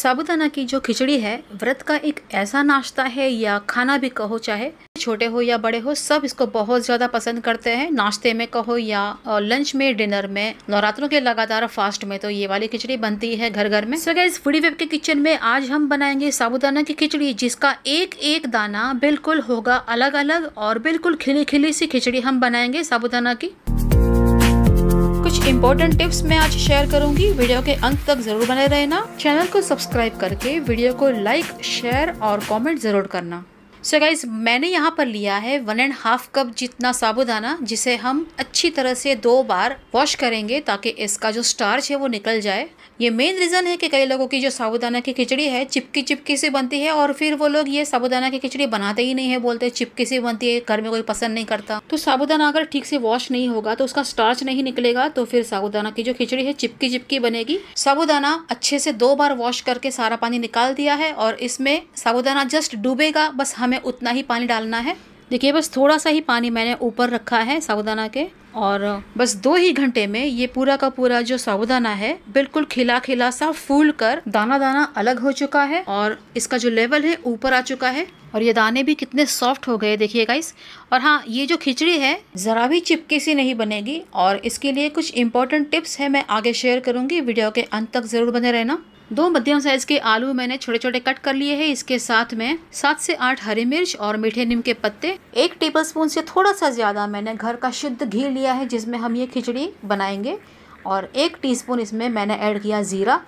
साबुदाना की जो खिचड़ी है व्रत का एक ऐसा नाश्ता है या खाना भी कहो चाहे छोटे हो या बड़े हो सब इसको बहुत ज़्यादा पसंद करते हैं नाश्ते में कहो या लंच में डिनर में नवरात्रों के लगातार फास्ट में तो ये वाली खिचड़ी बनती है घर घर में सो so इस फूडी वेब के किचन में आज हम बनाएंगे साबुदाना की खिचड़ी जिसका एक एक दाना बिल्कुल होगा अलग अलग और बिल्कुल खिली खिली सी खिचड़ी हम बनाएंगे साबुदाना की कुछ इम्पोर्टेंट टिप्स मैं आज शेयर करूंगी वीडियो के अंत तक जरूर बने रहना चैनल को सब्सक्राइब करके वीडियो को लाइक शेयर और कॉमेंट जरूर करना सो so गाइज मैंने यहाँ पर लिया है वन एंड हाफ कप जितना साबुदाना जिसे हम अच्छी तरह से दो बार वॉश करेंगे ताकि इसका जो स्टार्च है वो निकल जाए ये मेन रीज़न है कि कई लोगों की जो साबुदाना की खिचड़ी है चिपकी चिपकी सी बनती है और फिर वो लोग ये साबुदाना की खिचड़ी बनाते ही नहीं है बोलते चिपकी सी बनती है घर में कोई पसंद नहीं करता तो साबुदाना अगर ठीक से वॉश नहीं होगा तो उसका स्टार्च नहीं निकलेगा तो फिर साबुदाना की जो खिचड़ी है चिपकी चिपकी बनेगी साबुदाना अच्छे से दो बार वॉश करके सारा पानी निकाल दिया है और इसमें साबुदाना जस्ट डूबेगा बस हम हमें उतना ही पानी डालना है देखिए बस थोड़ा सा ही पानी मैंने ऊपर रखा है साबुदाना के और बस दो ही घंटे में ये पूरा का पूरा जो साबुदाना है बिल्कुल खिला खिला सा फूल कर दाना दाना अलग हो चुका है और इसका जो लेवल है ऊपर आ चुका है और ये दाने भी कितने सॉफ्ट हो गए देखिए इस और हाँ ये जो खिचड़ी है ज़रा भी चिपके सी नहीं बनेगी और इसके लिए कुछ इंपॉर्टेंट टिप्स है मैं आगे शेयर करूंगी वीडियो के अंत तक ज़रूर बने रहना दो मध्यम साइज के आलू मैंने छोटे छोटे कट कर लिए हैं इसके साथ में सात से आठ हरी मिर्च और मीठे नीम के पत्ते एक टेबल स्पून से थोड़ा सा ज़्यादा मैंने घर का शुद्ध घी लिया है जिसमें हम ये खिचड़ी बनाएंगे और एक टीस्पून इसमें मैंने ऐड किया ज़ीरा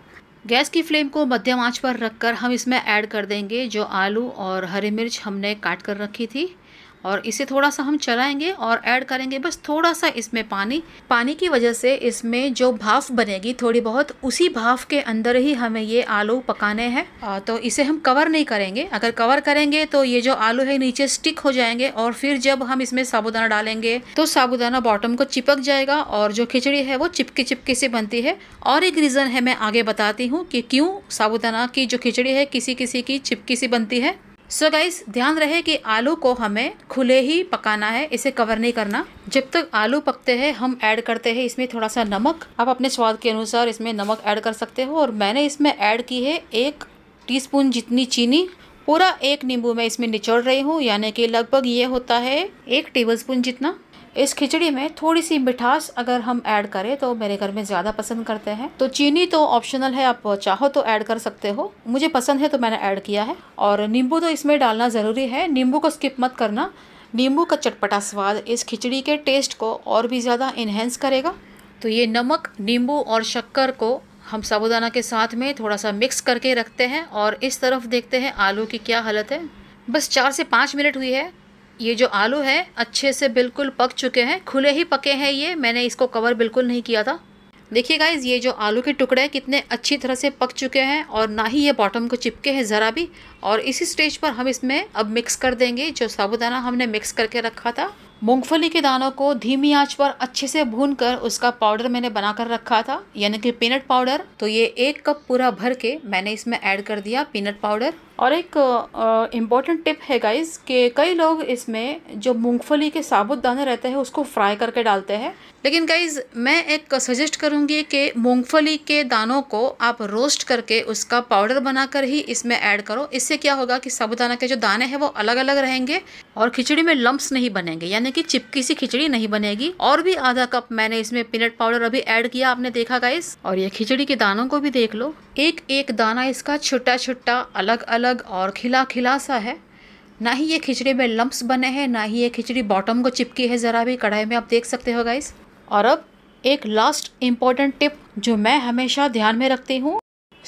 गैस की फ्लेम को मध्यम आंच पर रखकर हम इसमें ऐड कर देंगे जो आलू और हरी मिर्च हमने काट कर रखी थी और इसे थोड़ा सा हम चलाएंगे और ऐड करेंगे बस थोड़ा सा इसमें पानी पानी की वजह से इसमें जो भाफ बनेगी थोड़ी बहुत उसी भाफ के अंदर ही हमें ये आलू पकाने हैं तो इसे हम कवर नहीं करेंगे अगर कवर करेंगे तो ये जो आलू है नीचे स्टिक हो जाएंगे और फिर जब हम इसमें साबुदाना डालेंगे तो साबुदाना बॉटम को चिपक जाएगा और जो खिचड़ी है वो चिपकी चिपकी से बनती है और एक रीज़न है मैं आगे बताती हूँ कि क्यों साबुदाना की जो खिचड़ी है किसी किसी की चिपकी सी बनती है सो so गाइस ध्यान रहे कि आलू को हमें खुले ही पकाना है इसे कवर नहीं करना जब तक आलू पकते हैं हम ऐड करते हैं इसमें थोड़ा सा नमक आप अपने स्वाद के अनुसार इसमें नमक ऐड कर सकते हो और मैंने इसमें ऐड की है एक टीस्पून जितनी चीनी पूरा एक नींबू मैं इसमें निचोड़ रही हूँ यानी कि लगभग ये होता है एक टेबल जितना इस खिचड़ी में थोड़ी सी मिठास अगर हम ऐड करें तो मेरे घर में ज़्यादा पसंद करते हैं तो चीनी तो ऑप्शनल है आप चाहो तो ऐड कर सकते हो मुझे पसंद है तो मैंने ऐड किया है और नींबू तो इसमें डालना ज़रूरी है नींबू को स्किप मत करना नींबू का चटपटा स्वाद इस खिचड़ी के टेस्ट को और भी ज़्यादा इन्हेंस करेगा तो ये नमक नींबू और शक्कर को हम साबुदाना के साथ में थोड़ा सा मिक्स करके रखते हैं और इस तरफ देखते हैं आलू की क्या हालत है बस चार से पाँच मिनट हुई है ये जो आलू है अच्छे से बिल्कुल पक चुके हैं खुले ही पके हैं ये मैंने इसको कवर बिल्कुल नहीं किया था देखिए गाइज़ ये जो आलू के टुकड़े कितने अच्छी तरह से पक चुके हैं और ना ही ये बॉटम को चिपके हैं ज़रा भी और इसी स्टेज पर हम इसमें अब मिक्स कर देंगे जो साबुदाना हमने मिक्स करके रखा था मूंगफली के दानों को धीमी आंच पर अच्छे से भून कर उसका पाउडर मैंने बनाकर रखा था यानी कि पीनट पाउडर तो ये एक कप पूरा भर के मैंने इसमें ऐड कर दिया पीनट पाउडर और एक इम्पॉर्टेंट टिप है गाइज कि कई लोग इसमें जो मूंगफली के साबुत दाने रहते हैं उसको फ्राई करके डालते हैं लेकिन गाइज़ मैं एक सजेस्ट करूँगी कि मूंगफली के दानों को आप रोस्ट करके उसका पाउडर बनाकर ही इसमें ऐड करो इससे क्या होगा कि साबुदाना के जो दाने हैं वो अलग अलग रहेंगे और खिचड़ी में लम्ब्स नहीं बनेंगे यानी कि चिपकी सी खिचड़ी नहीं बनेगी और भी आधा कप मैंने इसमें पीनट पाउडर अभी ऐड किया आपने देखा गाइस और ये खिचड़ी के दानों को भी देख लो एक एक दाना इसका छोटा छोटा अलग अलग और खिला खिला सा है ना ही ये खिचड़ी में लम्ब्स बने हैं ना ही ये खिचड़ी बॉटम को चिपकी है ज़रा भी कढ़ाई में आप देख सकते हो गाइस और अब एक लास्ट इम्पॉर्टेंट टिप जो मैं हमेशा ध्यान में रखती हूँ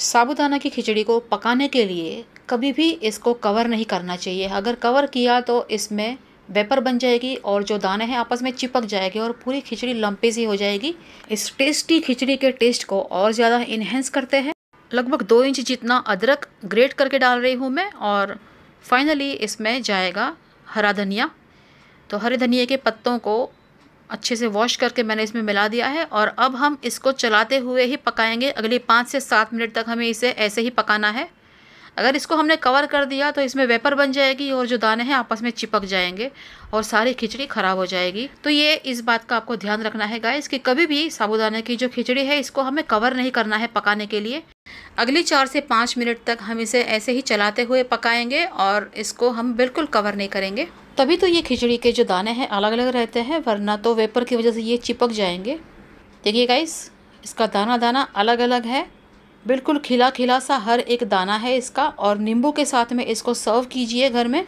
साबुदाना की खिचड़ी को पकाने के लिए कभी भी इसको कवर नहीं करना चाहिए अगर कवर किया तो इसमें वेपर बन जाएगी और जो दाने हैं आपस में चिपक जाएगी और पूरी खिचड़ी लंपी सी हो जाएगी इस टेस्टी खिचड़ी के टेस्ट को और ज़्यादा इन्हेंस करते हैं लगभग दो इंच जितना अदरक ग्रेट करके डाल रही हूँ मैं और फाइनली इसमें जाएगा हरा धनिया तो हरे धनिया के पत्तों को अच्छे से वॉश करके मैंने इसमें मिला दिया है और अब हम इसको चलाते हुए ही पकाएंगे अगले पाँच से सात मिनट तक हमें इसे ऐसे ही पकाना है अगर इसको हमने कवर कर दिया तो इसमें वेपर बन जाएगी और जो दाने हैं आपस में चिपक जाएंगे और सारी खिचड़ी ख़राब हो जाएगी तो ये इस बात का आपको ध्यान रखना है गाइस कि कभी भी साबुदाने की जो खिचड़ी है इसको हमें कवर नहीं करना है पकाने के लिए अगली चार से पाँच मिनट तक हम इसे ऐसे ही चलाते हुए पकाएँगे और इसको हम बिल्कुल कवर नहीं करेंगे तभी तो ये खिचड़ी के जो दाने हैं अलग अलग रहते हैं वरना तो वेपर की वजह से ये चिपक जाएंगे देखिए गाइस इसका दाना दाना अलग अलग है बिल्कुल खिला खिला सा हर एक दाना है इसका और नींबू के साथ में इसको सर्व कीजिए घर में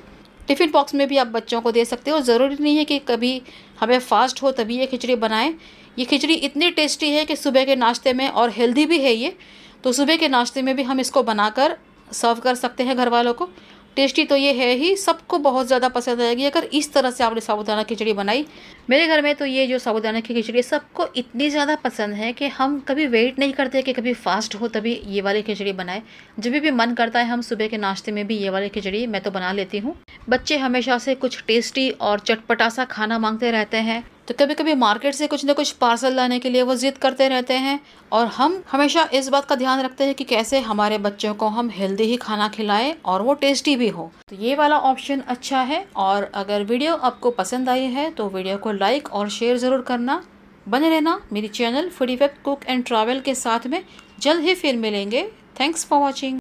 टिफ़िन बॉक्स में भी आप बच्चों को दे सकते हो ज़रूरी नहीं है कि कभी हमें फास्ट हो तभी ये खिचड़ी बनाएं ये खिचड़ी इतनी टेस्टी है कि सुबह के नाश्ते में और हेल्दी भी है ये तो सुबह के नाश्ते में भी हम इसको बनाकर सर्व कर सकते हैं घर वालों को टेस्टी तो ये है ही सबको बहुत ज़्यादा पसंद आएगी अगर इस तरह से आपने साबुदाना खिचड़ी बनाई मेरे घर में तो ये जो साबुदाना की खिचड़ी सबको इतनी ज़्यादा पसंद है कि हम कभी वेट नहीं करते कि कभी फास्ट हो तभी ये वाली खिचड़ी बनाए जब भी मन करता है हम सुबह के नाश्ते में भी ये वाली खिचड़ी मैं तो बना लेती हूँ बच्चे हमेशा से कुछ टेस्टी और चटपटा सा खाना मांगते रहते हैं तो कभी कभी मार्केट से कुछ ना कुछ पार्सल लाने के लिए वो ज़िद करते रहते हैं और हम हमेशा इस बात का ध्यान रखते हैं कि कैसे हमारे बच्चों को हम हेल्दी ही खाना खिलाएं और वो टेस्टी भी हो तो ये वाला ऑप्शन अच्छा है और अगर वीडियो आपको पसंद आई है तो वीडियो को लाइक और शेयर ज़रूर करना बने रहना मेरी channel Foodie Web cook and travel के साथ में जल्द ही फिर मिलेंगे थैंक्स फॉर वॉचिंग